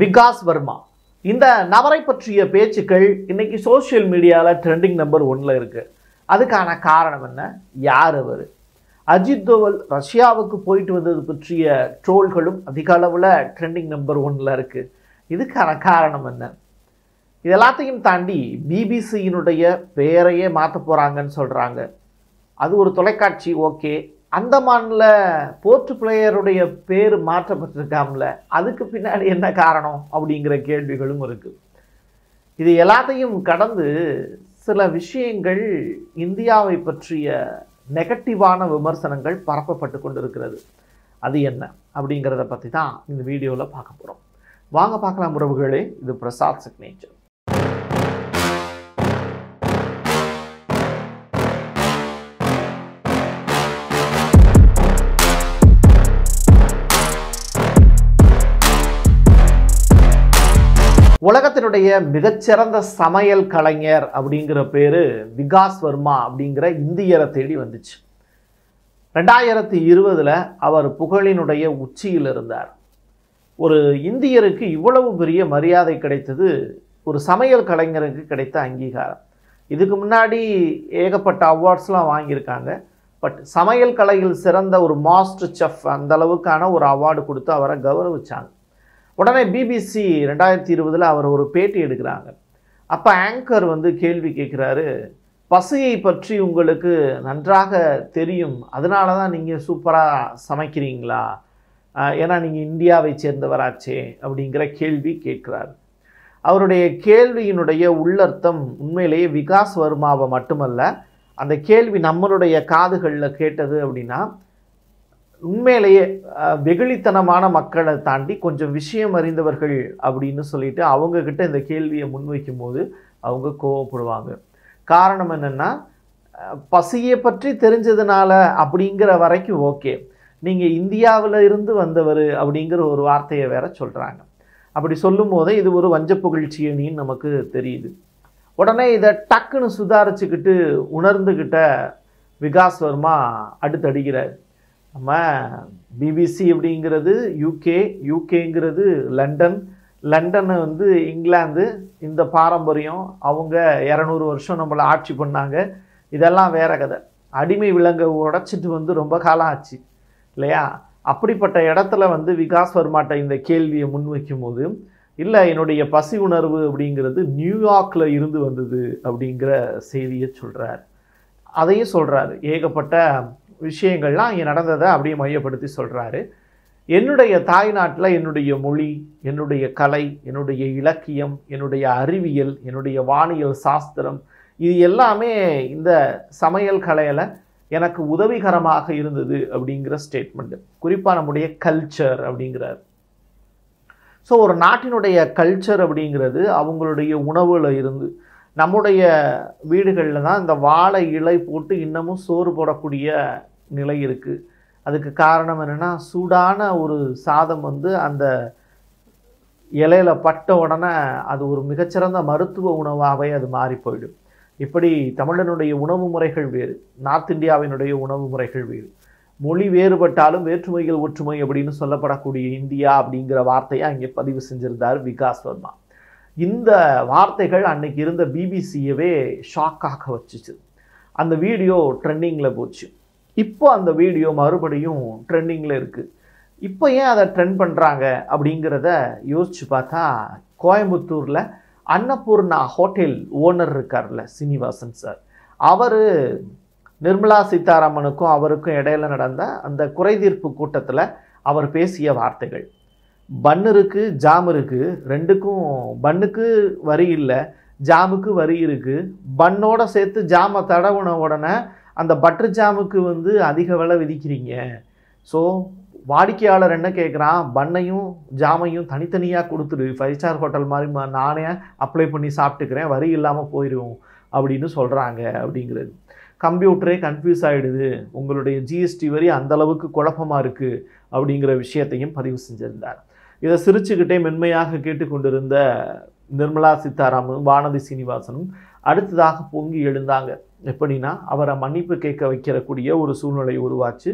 விகாஸ் வர்மா இந்த நபரை பற்றிய பேச்சுக்கள் இன்றைக்கி சோசியல் மீடியாவில் ட்ரெண்டிங் நம்பர் ஒன்றில் இருக்குது அதுக்கான காரணம் என்ன யார் அவர் அஜித் தோவல் ரஷ்யாவுக்கு போயிட்டு வந்தது பற்றிய ட்ரோல்களும் அதிக அளவில் ட்ரெண்டிங் நம்பர் ஒன்றில் இருக்குது இதுக்கான காரணம் என்ன இது எல்லாத்தையும் தாண்டி பிபிசியினுடைய பெயரையே மாற்ற போகிறாங்கன்னு சொல்கிறாங்க அது ஒரு தொலைக்காட்சி ஓகே அந்தமானில் போர்ட் பிளேயருடைய பேர் மாற்றப்பட்டிருக்காமல அதுக்கு பின்னாடி என்ன காரணம் அப்படிங்கிற கேள்விகளும் இருக்குது இது எல்லாத்தையும் கடந்து சில விஷயங்கள் இந்தியாவை பற்றிய நெகட்டிவான விமர்சனங்கள் பரப்பப்பட்டு கொண்டிருக்கிறது அது என்ன அப்படிங்கிறத பற்றி தான் இந்த வீடியோவில் பார்க்க போகிறோம் வாங்க பார்க்கலாம் உறவுகளே இது பிரசாத் சிக்னேச்சர் உலகத்தினுடைய மிகச்சிறந்த சமையல் கலைஞர் அப்படிங்கிற பேர் விகாஸ் வர்மா அப்படிங்கிற இந்தியரை தேடி வந்துச்சு ரெண்டாயிரத்தி இருபதில் அவர் புகழினுடைய உச்சியில் இருந்தார் ஒரு இந்தியருக்கு இவ்வளவு பெரிய மரியாதை கிடைத்தது ஒரு சமையல் கலைஞருக்கு கிடைத்த அங்கீகாரம் இதுக்கு முன்னாடி ஏகப்பட்ட அவார்ட்ஸ்லாம் வாங்கியிருக்காங்க பட் சமையல் கலையில் சிறந்த ஒரு மாஸ்டர் செஃப் அந்த அளவுக்கான ஒரு அவார்டு கொடுத்து அவரை கௌரவிச்சாங்க உடனே பிபிசி ரெண்டாயிரத்தி இருபதில் அவர் ஒரு பேட்டி எடுக்கிறாங்க அப்போ ஆங்கர் வந்து கேள்வி கேட்குறாரு பசியை பற்றி உங்களுக்கு நன்றாக தெரியும் அதனால தான் நீங்கள் சூப்பராக சமைக்கிறீங்களா ஏன்னா நீங்கள் இந்தியாவை சேர்ந்தவராச்சே அப்படிங்கிற கேள்வி கேட்குறாரு அவருடைய கேள்வியினுடைய உள்ளர்த்தம் உண்மையிலேயே விகாஸ் வர்மாவை மட்டுமல்ல அந்த கேள்வி நம்மளுடைய காதுகளில் கேட்டது அப்படின்னா உண்மையிலேயே வெகுளித்தனமான மக்களை தாண்டி கொஞ்சம் விஷயம் அறிந்தவர்கள் அப்படின்னு சொல்லிட்டு அவங்கக்கிட்ட இந்த கேள்வியை முன்வைக்கும் போது அவங்க கோவப்படுவாங்க காரணம் என்னென்னா பசியை பற்றி தெரிஞ்சதுனால அப்படிங்கிற வரைக்கும் ஓகே நீங்கள் இந்தியாவில் இருந்து வந்தவர் அப்படிங்கிற ஒரு வார்த்தையை வேற சொல்கிறாங்க அப்படி சொல்லும் போதே இது ஒரு வஞ்ச புகழ்ச்சியணின்னு நமக்கு தெரியுது உடனே இதை டக்குன்னு சுதாரிச்சுக்கிட்டு உணர்ந்துக்கிட்ட விகாஸ் வர்மா அடுத்தடிக்கிறார் நம்ம பிபிசி அப்படிங்கிறது யூகே யூகேங்கிறது லண்டன் லண்டனை வந்து இங்கிலாந்து இந்த பாரம்பரியம் அவங்க இரநூறு வருஷம் நம்மளை ஆட்சி பண்ணாங்க இதெல்லாம் வேற கதை அடிமை விலங்கை உடச்சிட்டு வந்து ரொம்ப காலம் ஆச்சு இல்லையா அப்படிப்பட்ட இடத்துல வந்து விகாஸ் வர்மாட்ட இந்த கேள்வியை முன்வைக்கும் போது இல்லை என்னுடைய பசி உணர்வு அப்படிங்கிறது நியூயார்க்கில் இருந்து வந்தது அப்படிங்கிற செய்தியை சொல்கிறார் அதையும் சொல்கிறார் ஏகப்பட்ட விஷயங்கள்லாம் இங்கே நடந்ததை அப்படியே மையப்படுத்தி சொல்கிறாரு என்னுடைய தாய்நாட்டில் என்னுடைய மொழி என்னுடைய கலை என்னுடைய இலக்கியம் என்னுடைய அறிவியல் என்னுடைய வானியல் சாஸ்திரம் இது எல்லாமே இந்த சமையல் கலையில் எனக்கு உதவிகரமாக இருந்தது அப்படிங்கிற ஸ்டேட்மெண்ட்டு குறிப்பாக நம்முடைய கல்ச்சர் அப்படிங்கிறார் ஸோ ஒரு நாட்டினுடைய கல்ச்சர் அப்படிங்கிறது அவங்களுடைய உணவில் இருந்து நம்முடைய வீடுகளில் தான் இந்த வாழை இலை போட்டு இன்னமும் சோறு போடக்கூடிய நிலை இருக்குது அதுக்கு காரணம் என்னென்னா சூடான ஒரு சாதம் வந்து அந்த இலையில் பட்ட உடனே அது ஒரு மிகச்சிறந்த மருத்துவ உணவாகவே அது மாறி போயிடும் இப்படி தமிழனுடைய உணவு முறைகள் வேறு நார்த் இந்தியாவினுடைய உணவு முறைகள் வேறு மொழி வேறுபட்டாலும் வேற்றுமைகள் ஒற்றுமை அப்படின்னு சொல்லப்படக்கூடிய இந்தியா அப்படிங்கிற வார்த்தையை அங்கே பதிவு செஞ்சுருந்தார் விகாஸ் வர்மா இந்த வார்த்தைகள் அன்னைக்கு இருந்த பிபிசியவே ஷாக்காக வச்சுச்சு அந்த வீடியோ ட்ரெண்டிங்கில் போச்சு இப்போ அந்த வீடியோ மறுபடியும் ட்ரெண்டிங்கில் இருக்குது இப்போ ஏன் அதை ட்ரெண்ட் பண்ணுறாங்க அப்படிங்கிறத யோசித்து பார்த்தா கோயம்புத்தூரில் அன்னபூர்ணா ஹோட்டல் ஓனர் இருக்கார்ல சீனிவாசன் சார் அவர் நிர்மலா சீதாராமனுக்கும் அவருக்கும் இடையில நடந்த அந்த குறைதீர்ப்பு கூட்டத்தில் அவர் பேசிய வார்த்தைகள் பன் இருக்குது ஜாம் இருக்குது ரெண்டுக்கும் பன்னுக்கு வரி இல்லை ஜாமுக்கு வரி இருக்குது பன்னோட சேர்த்து ஜாமை தடவுன உடனே அந்த பட்டர் ஜாமுக்கு வந்து அதிக விலை விதிக்கிறீங்க ஸோ வாடிக்கையாளர் என்ன கேட்குறான் பண்ணையும் ஜாமையும் தனித்தனியாக கொடுத்துரு ஃபைவ் ஸ்டார் ஹோட்டல் மாதிரி நானே அப்ளை பண்ணி சாப்பிட்டுக்கிறேன் வரி இல்லாமல் போயிடும் அப்படின்னு சொல்கிறாங்க அப்படிங்கிறது கம்ப்யூட்டரே கன்ஃபியூஸ் ஆகிடுது உங்களுடைய ஜிஎஸ்டி வரி அந்தளவுக்கு குழப்பமாக இருக்குது அப்படிங்கிற விஷயத்தையும் பதிவு செஞ்சுருந்தார் இதை சிரிச்சுக்கிட்டே மென்மையாக கேட்டுக்கொண்டிருந்த நிர்மலா சீதாராமனும் வானதி சீனிவாசனும் அடுத்ததாக பொங்கி எழுந்தாங்க எப்படின்னா அவரை மன்னிப்பு கேட்க வைக்கிறக்கூடிய ஒரு சூழ்நிலை உருவாச்சு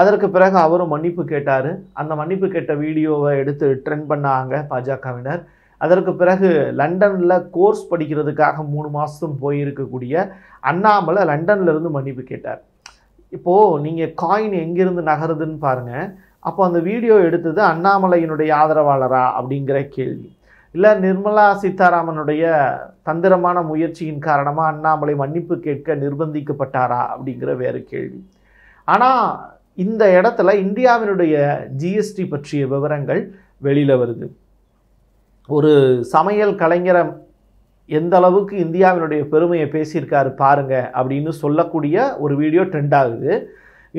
அதற்கு பிறகு அவரும் மன்னிப்பு கேட்டார் அந்த மன்னிப்பு கேட்ட வீடியோவை எடுத்து ட்ரெண்ட் பண்ணாங்க பாஜகவினர் அதற்கு பிறகு லண்டனில் கோர்ஸ் படிக்கிறதுக்காக மூணு மாதம் போயிருக்கக்கூடிய அண்ணாமலை லண்டன்லேருந்து மன்னிப்பு கேட்டார் இப்போது நீங்கள் காயின் எங்கேருந்து நகருதுன்னு பாருங்கள் அப்போ அந்த வீடியோ எடுத்தது அண்ணாமலையினுடைய ஆதரவாளரா அப்படிங்கிற கேள்வி இல்லை நிர்மலா சீதாராமனுடைய தந்திரமான முயற்சியின் காரணமாக அண்ணாமலை மன்னிப்பு கேட்க நிர்பந்திக்கப்பட்டாரா அப்படிங்கிற வேறு கேள்வி ஆனால் இந்த இடத்துல இந்தியாவினுடைய ஜிஎஸ்டி பற்றிய விவரங்கள் வெளியில் வருது ஒரு சமையல் கலைஞரை எந்த அளவுக்கு இந்தியாவினுடைய பெருமையை பேசியிருக்காரு பாருங்க அப்படின்னு சொல்லக்கூடிய ஒரு வீடியோ ட்ரெண்ட் ஆகுது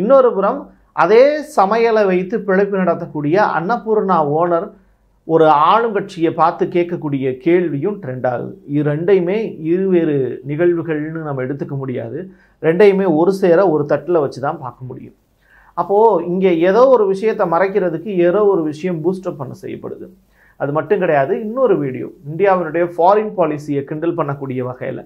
இன்னொரு புறம் அதே சமையலை வைத்து பிழைப்பு நடத்தக்கூடிய அன்னபூர்ணா ஓனர் ஒரு ஆளுங்கட்சியை பார்த்து கேட்கக்கூடிய கேள்வியும் ட்ரெண்ட் ஆகுது இது ரெண்டையுமே இருவேறு நிகழ்வுகள்னு நம்ம எடுத்துக்க முடியாது ரெண்டையுமே ஒரு சேர ஒரு தட்டில் வச்சு தான் பார்க்க முடியும் அப்போது இங்கே ஏதோ ஒரு விஷயத்தை மறைக்கிறதுக்கு ஏதோ ஒரு விஷயம் பூஸ்டப் பண்ண செய்யப்படுது அது மட்டும் கிடையாது இன்னொரு வீடியோ இந்தியாவினுடைய ஃபாரின் பாலிசியை கிண்டல் பண்ணக்கூடிய வகையில்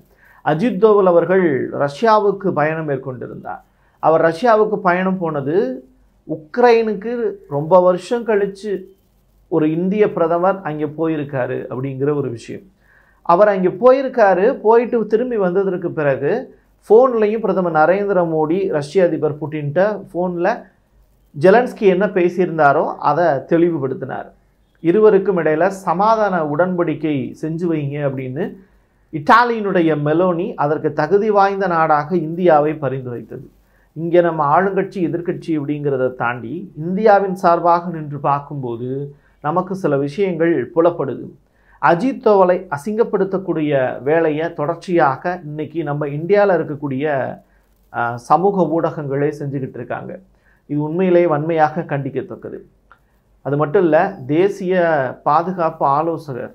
அஜித் தோவல் அவர்கள் ரஷ்யாவுக்கு பயணம் மேற்கொண்டிருந்தார் அவர் ரஷ்யாவுக்கு பயணம் போனது உக்ரைனுக்கு ரொம்ப வருஷம் கழித்து ஒரு இந்திய பிரதமர் அங்கே போயிருக்காரு அப்படிங்கிற ஒரு விஷயம் அவர் அங்கே போயிருக்காரு போயிட்டு திரும்பி வந்ததற்கு பிறகு ஃபோன்லையும் பிரதமர் நரேந்திர மோடி ரஷ்ய அதிபர் புட்டின்ட்ட ஃபோனில் ஜெலன்ஸ்கி என்ன பேசியிருந்தாரோ அதை தெளிவுபடுத்தினார் இருவருக்கும் இடையில் சமாதான உடன்படிக்கை செஞ்சு வைங்க அப்படின்னு இட்டாலியினுடைய மெலோனி அதற்கு தகுதி வாய்ந்த நாடாக இந்தியாவை பரிந்துரைத்தது இங்கே நம்ம ஆளுங்கட்சி எதிர்கட்சி அப்படிங்கிறத தாண்டி இந்தியாவின் சார்பாக நின்று பார்க்கும்போது நமக்கு சில விஷயங்கள் புலப்படுது அஜித் தோவலை அசிங்கப்படுத்தக்கூடிய வேலையை தொடர்ச்சியாக இன்றைக்கி நம்ம இந்தியாவில் இருக்கக்கூடிய சமூக ஊடகங்களே செஞ்சுக்கிட்டு இருக்காங்க இது உண்மையிலே வன்மையாக கண்டிக்கத்தக்கது அது மட்டும் இல்லை தேசிய பாதுகாப்பு ஆலோசகர்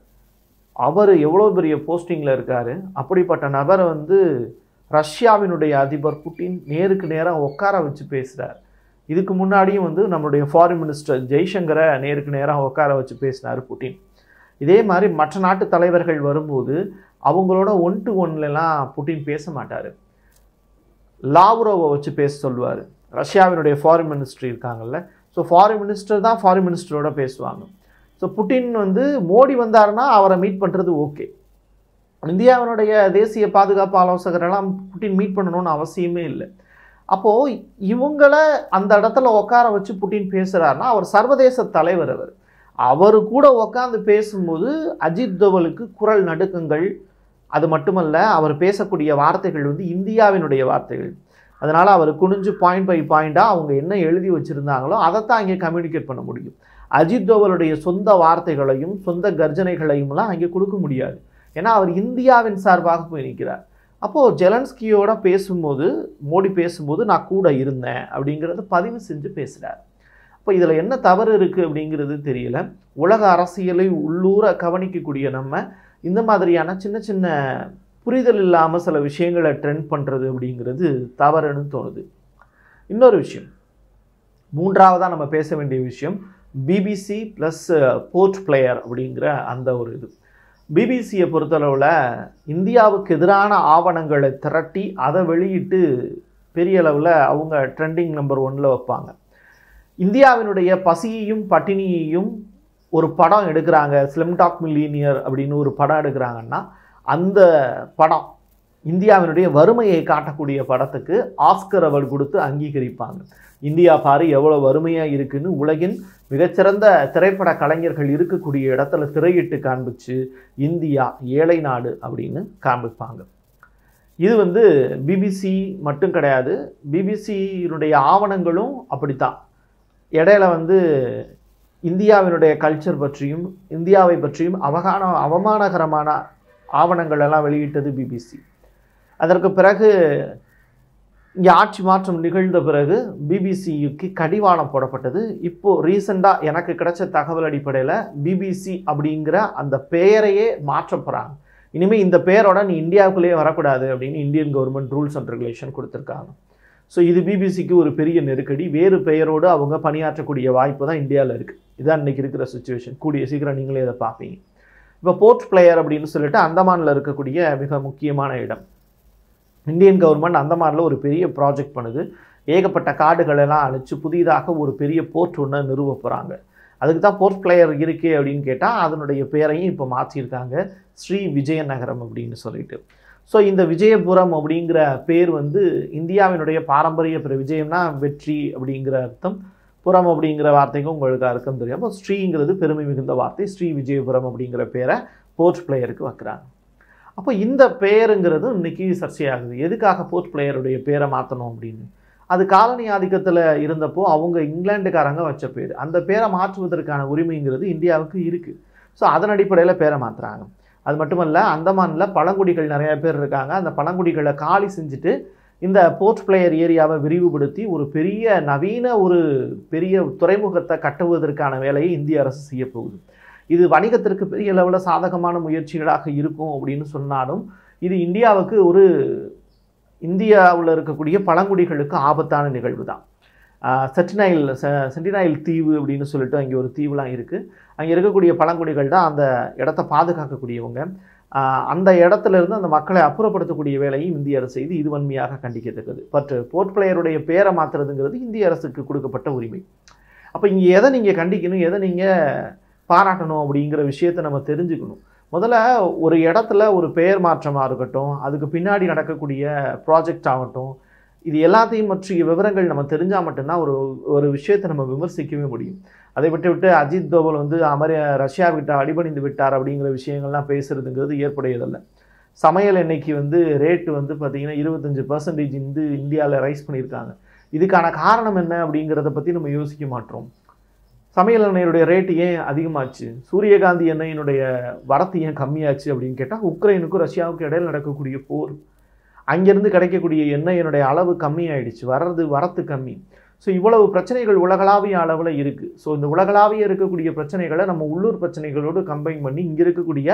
அவர் எவ்வளோ பெரிய போஸ்டிங்கில் இருக்கார் அப்படிப்பட்ட நபரை வந்து ரஷ்யாவினுடைய அதிபர் புட்டின் நேருக்கு நேராக உட்கார வச்சு பேசுகிறார் இதுக்கு முன்னாடியும் வந்து நம்மளுடைய ஃபாரின் மினிஸ்டர் ஜெய்சங்கரை நேருக்கு நேராக உட்கார வச்சு பேசினார் புட்டின் இதே மாதிரி மற்ற நாட்டு தலைவர்கள் வரும்போது அவங்களோட ஒன் டு ஒன்லலாம் புட்டின் பேச மாட்டார் லாவ்ரோவை வச்சு பேச சொல்லுவார் ரஷ்யாவினுடைய ஃபாரின் மினிஸ்ட்ரி இருக்காங்கல்ல ஸோ ஃபாரின் மினிஸ்டர் தான் ஃபாரின் மினிஸ்டரோட பேசுவாங்க ஸோ புட்டின் வந்து மோடி வந்தாருன்னா அவரை மீட் பண்ணுறது ஓகே இந்தியாவினுடைய தேசிய பாதுகாப்பு ஆலோசகரெல்லாம் புட்டின் மீட் பண்ணணும்னு அவசியமே இல்லை அப்போது இவங்களை அந்த இடத்துல உட்கார வச்சு புட்டின் பேசுகிறாருன்னா அவர் சர்வதேச தலைவர் அவர் அவர் கூட உட்காந்து பேசும்போது அஜித் தோவலுக்கு குரல் நடுக்கங்கள் அது மட்டுமல்ல அவர் பேசக்கூடிய வார்த்தைகள் வந்து இந்தியாவினுடைய வார்த்தைகள் அதனால் அவர் குனிஞ்சு பாயிண்ட் பை பாயிண்ட்டாக அவங்க என்ன எழுதி வச்சுருந்தாங்களோ அதைத்தான் அங்கே கம்யூனிகேட் பண்ண முடியும் அஜித் தோவலுடைய சொந்த வார்த்தைகளையும் சொந்த கர்ஜனைகளையும்லாம் அங்கே கொடுக்க முடியாது ஏன்னா அவர் இந்தியாவின் சார்பாக போய் நிற்கிறார் அப்போது ஜெலன்ஸ்கியோட பேசும்போது மோடி பேசும்போது நான் கூட இருந்தேன் அப்படிங்கிறத பதிவு செஞ்சு பேசுகிறார் அப்போ இதில் என்ன தவறு இருக்குது அப்படிங்கிறது தெரியல உலக அரசியலை உள்ளூர கவனிக்கக்கூடிய நம்ம இந்த மாதிரியான சின்ன சின்ன புரிதல் இல்லாமல் சில விஷயங்களை ட்ரெண்ட் பண்ணுறது அப்படிங்கிறது தவறுன்னு தோணுது இன்னொரு விஷயம் மூன்றாவதாக நம்ம பேச வேண்டிய விஷயம் பிபிசி ப்ளஸ் போர்ட் பிளேயர் அப்படிங்கிற அந்த ஒரு இது பிபிசியை பொறுத்தளவில் இந்தியாவுக்கு எதிரான ஆவணங்களை திரட்டி அதை வெளியிட்டு பெரிய அளவில் அவங்க ட்ரெண்டிங் நம்பர் ஒனில் வைப்பாங்க இந்தியாவினுடைய பசியையும் பட்டினியையும் ஒரு படம் எடுக்கிறாங்க ஸ்லிம்டாக் மில்லினியர் அப்படின்னு ஒரு படம் எடுக்கிறாங்கன்னா அந்த படம் இந்தியாவினுடைய வறுமையை காட்டக்கூடிய படத்துக்கு ஆஸ்கர் அவர் கொடுத்து அங்கீகரிப்பாங்க இந்தியா பாரு எவ்வளோ வறுமையாக இருக்குன்னு உலகின் மிகச்சிறந்த திரைப்பட கலைஞர்கள் இருக்கக்கூடிய இடத்துல திரையிட்டு காண்பிச்சு இந்தியா ஏழை நாடு அப்படின்னு காண்பிப்பாங்க இது வந்து பிபிசி மட்டும் கிடையாது பிபிசியினுடைய ஆவணங்களும் அப்படித்தான் இடையில வந்து இந்தியாவினுடைய கல்ச்சர் பற்றியும் இந்தியாவை பற்றியும் அவகான அவமானகரமான ஆவணங்கள் எல்லாம் வெளியிட்டது பிபிசி அதற்கு பிறகு இங்கே ஆட்சி மாற்றம் நிகழ்ந்த பிறகு பிபிசியுக்கு கடிவாணம் போடப்பட்டது இப்போது ரீசெண்டாக எனக்கு கிடைச்ச தகவல் அடிப்படையில் பிபிசி அப்படிங்கிற அந்த பெயரையே மாற்றப்படுறாங்க இனிமேல் இந்த பெயரோட நீ இந்தியாவுக்குள்ளேயே வரக்கூடாது அப்படின்னு Indian government rules and regulation கொடுத்துருக்காங்க ஸோ இது பிபிசிக்கு ஒரு பெரிய நெருக்கடி வேறு பெயரோடு அவங்க பணியாற்றக்கூடிய வாய்ப்பு தான் இந்தியாவில் இருக்குது இதான் இன்றைக்கி இருக்கிற சுச்சுவேஷன் கூடிய சீக்கிரம் நீங்களே இதை பார்ப்பீங்க இப்போ போர்ட் பிளேயர் அப்படின்னு சொல்லிட்டு அந்தமானில் இருக்கக்கூடிய மிக முக்கியமான இடம் இந்தியன் கவர்மெண்ட் அந்த மாதிரில ஒரு பெரிய ப்ராஜெக்ட் பண்ணுது ஏகப்பட்ட காடுகளெல்லாம் அழித்து புதிதாக ஒரு பெரிய போர்ட் ஒன்று நிறுவ போகிறாங்க அதுக்கு தான் போர்ட் பிளேயர் இருக்குது அப்படின்னு கேட்டால் அதனுடைய பேரையும் இப்போ மாற்றியிருக்காங்க ஸ்ரீ விஜயநகரம் அப்படின்னு சொல்லிட்டு ஸோ இந்த விஜயபுரம் அப்படிங்கிற பேர் வந்து இந்தியாவினுடைய பாரம்பரிய பிற விஜயம்னா வெற்றி அப்படிங்கிற அர்த்தம் புறம் அப்படிங்கிற வார்த்தைக்கும் உங்களுக்கு அர்த்தம் தெரியும் அப்போ ஸ்ரீங்கிறது பெருமை மிகுந்த வார்த்தை ஸ்ரீ விஜயபுரம் அப்படிங்கிற பேரை போர்ட் பிளேயருக்கு வைக்கிறாங்க அப்போ இந்த பெயருங்கிறதும் இன்றைக்கி சர்ச்சையாகுது எதுக்காக போர்ட் பிளேயருடைய பேரை மாற்றணும் அப்படின்னு அது காலனி ஆதிக்கத்தில் இருந்தப்போ அவங்க இங்கிலாண்டுக்காரங்க வச்ச பேர் அந்த பேரை மாற்றுவதற்கான உரிமைங்கிறது இந்தியாவுக்கு இருக்குது ஸோ அதன் அடிப்படையில் பேரை மாற்றுறாங்க அது மட்டுமல்ல அந்தமானில் பழங்குடிகள் நிறையா பேர் இருக்காங்க அந்த பழங்குடிகளை காலி செஞ்சுட்டு இந்த போர்ட் பிளேயர் ஏரியாவை விரிவுபடுத்தி ஒரு பெரிய நவீன ஒரு பெரிய துறைமுகத்தை கட்டுவதற்கான வேலையை இந்திய அரசு செய்ய போகுது இது வணிகத்திற்கு பெரிய அளவில் சாதகமான முயற்சிகளாக இருக்கும் அப்படின்னு சொன்னாலும் இது இந்தியாவுக்கு ஒரு இந்தியாவில் இருக்கக்கூடிய பழங்குடிகளுக்கு ஆபத்தான நிகழ்வு தான் செட்டினாயில் சென்டினாயில் தீவு அப்படின்னு சொல்லிட்டு அங்கே ஒரு தீவுலாம் இருக்குது அங்கே இருக்கக்கூடிய பழங்குடிகள் தான் அந்த இடத்த பாதுகாக்கக்கூடியவங்க அந்த இடத்துலேருந்து அந்த மக்களை அப்புறப்படுத்தக்கூடிய வேலையும் இந்திய அரசு இது இது வன்மையாக கண்டிக்கத்தக்கது பட் போர்ட் பிளேயருடைய பேரை மாற்றுறதுங்கிறது இந்திய அரசுக்கு கொடுக்கப்பட்ட உரிமை அப்போ இங்கே எதை நீங்கள் கண்டிக்கணும் எதை நீங்கள் பாராட்டணும் அப்படிங்கிற விஷயத்தை நம்ம தெரிஞ்சுக்கணும் முதல்ல ஒரு இடத்துல ஒரு பெயர் மாற்றமாக இருக்கட்டும் அதுக்கு பின்னாடி நடக்கக்கூடிய ப்ராஜெக்ட் ஆகட்டும் இது எல்லாத்தையும் பற்றிய விவரங்கள் நம்ம தெரிஞ்சால் மட்டும்தான் ஒரு ஒரு விஷயத்தை நம்ம விமர்சிக்கவே முடியும் அதை விட்டு விட்டு அஜித் தோவல் வந்து அமர விட்டார் அடிபணிந்து விட்டார் அப்படிங்கிற விஷயங்கள்லாம் பேசுகிறதுங்கிறது ஏற்புடையதல்ல சமையல் எண்ணெய்க்கு வந்து ரேட்டு வந்து பார்த்திங்கன்னா இருபத்தஞ்சி பர்சன்டேஜ் வந்து இந்தியாவில் ரைஸ் பண்ணியிருக்காங்க இதுக்கான காரணம் என்ன அப்படிங்கிறத பற்றி நம்ம யோசிக்க மாட்டோம் சமையல் எண்ணெயினுடைய ரேட்டு ஏன் அதிகமாச்சு சூரியகாந்தி எண்ணெயினுடைய வரத்து ஏன் கம்மியாச்சு அப்படின்னு கேட்டால் உக்ரைனுக்கும் ரஷ்யாவுக்கும் இடையில் நடக்கக்கூடிய போர் அங்கேருந்து கிடைக்கக்கூடிய எண்ணெயினுடைய அளவு கம்மியாயிடுச்சு வர்றது வரத்து கம்மி ஸோ இவ்வளவு பிரச்சனைகள் உலகளாவிய அளவில் இருக்குது ஸோ இந்த உலகளாவிய இருக்கக்கூடிய பிரச்சனைகளை நம்ம உள்ளூர் பிரச்சனைகளோடு கம்பைன் பண்ணி இங்கே இருக்கக்கூடிய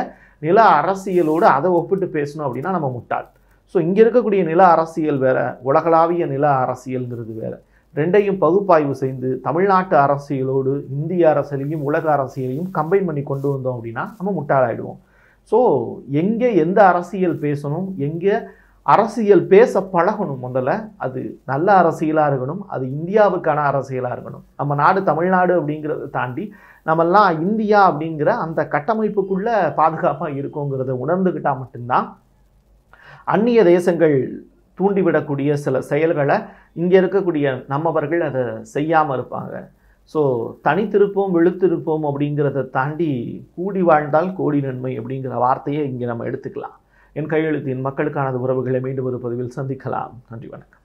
நில அரசியலோடு அதை ஒப்பிட்டு பேசணும் அப்படின்னா நம்ம முட்டாள் ஸோ இங்கே இருக்கக்கூடிய நில அரசியல் வேறு உலகளாவிய நில அரசியல்ங்கிறது வேறு ரெண்டையும் பகுப்பாய்வு செய்து தமிழ்நாட்டு அரசியலோடு இந்திய அரசியலையும் உலக அரசியலையும் கம்பைன் பண்ணி கொண்டு வந்தோம் அப்படின்னா நம்ம முட்டாளாயிடுவோம் ஸோ எங்கே எந்த அரசியல் பேசணும் எங்கே அரசியல் பேச பழகணும் முதல்ல அது நல்ல அரசியலாக இருக்கணும் அது இந்தியாவுக்கான அரசியலாக இருக்கணும் நம்ம நாடு தமிழ்நாடு அப்படிங்கிறத தாண்டி நம்மெல்லாம் இந்தியா அப்படிங்கிற அந்த கட்டமைப்புக்குள்ளே பாதுகாப்பாக இருக்கோங்கிறத உணர்ந்துக்கிட்டால் மட்டும்தான் அந்நிய தேசங்கள் தூண்டிவிடக்கூடிய சில செயல்களை இங்கே இருக்கக்கூடிய நம்மவர்கள் அதை செய்யாமல் இருப்பாங்க ஸோ தனித்திருப்போம் விழுத்திருப்போம் அப்படிங்கிறத தாண்டி கூடி வாழ்ந்தால் கோடி நன்மை அப்படிங்கிற வார்த்தையை இங்கே நம்ம எடுத்துக்கலாம் என் கையெழுத்தின் மக்களுக்கானது உறவுகளை மீண்டும் ஒரு பதிவில் சந்திக்கலாம் நன்றி வணக்கம்